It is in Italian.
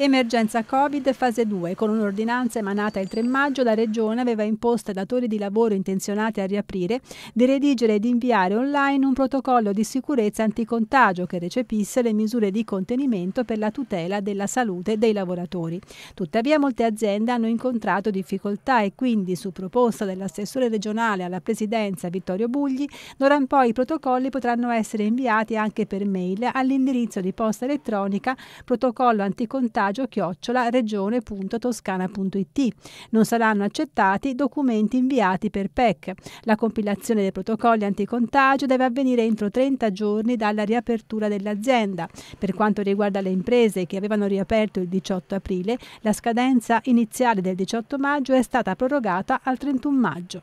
Emergenza Covid fase 2. Con un'ordinanza emanata il 3 maggio la Regione aveva imposto ai datori di lavoro intenzionati a riaprire di redigere ed inviare online un protocollo di sicurezza anticontagio che recepisse le misure di contenimento per la tutela della salute dei lavoratori. Tuttavia molte aziende hanno incontrato difficoltà e quindi su proposta dell'assessore regionale alla presidenza Vittorio Bugli, d'ora in poi i protocolli potranno essere inviati anche per mail all'indirizzo di posta elettronica protocollo anticontagio chiocciola regionetoscanait Non saranno accettati documenti inviati per PEC. La compilazione dei protocolli anticontagio deve avvenire entro 30 giorni dalla riapertura dell'azienda. Per quanto riguarda le imprese che avevano riaperto il 18 aprile, la scadenza iniziale del 18 maggio è stata prorogata al 31 maggio.